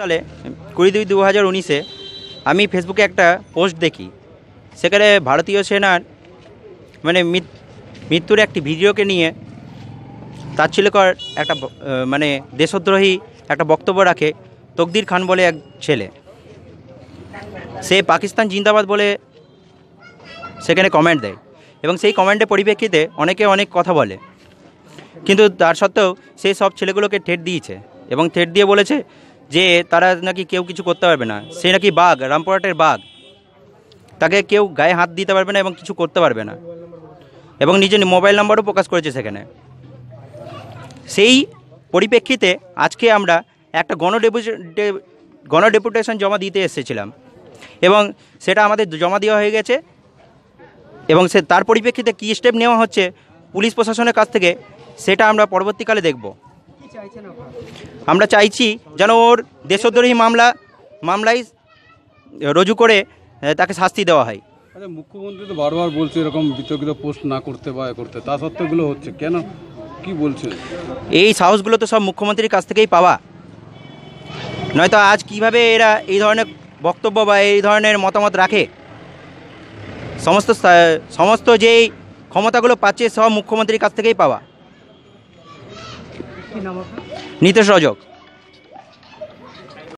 সালে কুড়ি দুই দু হাজার উনিশে আমি ফেসবুকে একটা পোস্ট দেখি সেখানে ভারতীয় সেনার মানে মৃত্যুর একটি ভিডিওকে নিয়ে তার ছিলকর একটা মানে দেশদ্রোহী একটা বক্তব্য রাখে তকদির খান বলে এক ছেলে সে পাকিস্তান জিন্দাবাদ বলে সেখানে কমেন্ট দেয় এবং সেই কমেন্টের পরিপ্রেক্ষিতে অনেকে অনেক কথা বলে কিন্তু তার সত্ত্বেও সেই সব ছেলেগুলোকে ঠেট দিয়েছে এবং ঠেট দিয়ে বলেছে যে তারা নাকি কেউ কিছু করতে পারবে না সে নাকি বাঘ রামপুরহাটের বাঘ তাকে কেউ গায়ে হাত দিতে পারবে না এবং কিছু করতে পারবে না এবং নিজের মোবাইল নাম্বারও প্রকাশ করেছে সেখানে সেই পরিপ্রেক্ষিতে আজকে আমরা একটা গণ ডেপুটেশন জমা দিতে এসেছিলাম এবং সেটা আমাদের জমা দেওয়া হয়ে গেছে এবং সে তার পরিপ্রেক্ষিতে কী স্টেপ নেওয়া হচ্ছে পুলিশ প্রশাসনের কাছ থেকে সেটা আমরা পরবর্তীকালে দেখব আমরা চাইছি যেন ওর দেশদ্রোহী মামলা মামলায় রজু করে তাকে শাস্তি দেওয়া হয় আচ্ছা মুখ্যমন্ত্রী তো বারবার বলছে এরকম বিতর্কিত পোস্ট না করতে বা করতে তা সত্ত্বেগুলো হচ্ছে কেন কি বলছে এই সাহসগুলো তো সব মুখ্যমন্ত্রীর কাছ থেকেই পাওয়া নয়তো আজ কিভাবে এরা এই ধরনের বক্তব্য বা এই ধরনের মতামত রাখে সমস্ত সমস্ত যেই ক্ষমতাগুলো পাচ্ছে সব মুখ্যমন্ত্রীর কাছ থেকেই পাওয়া নিতেশ রজক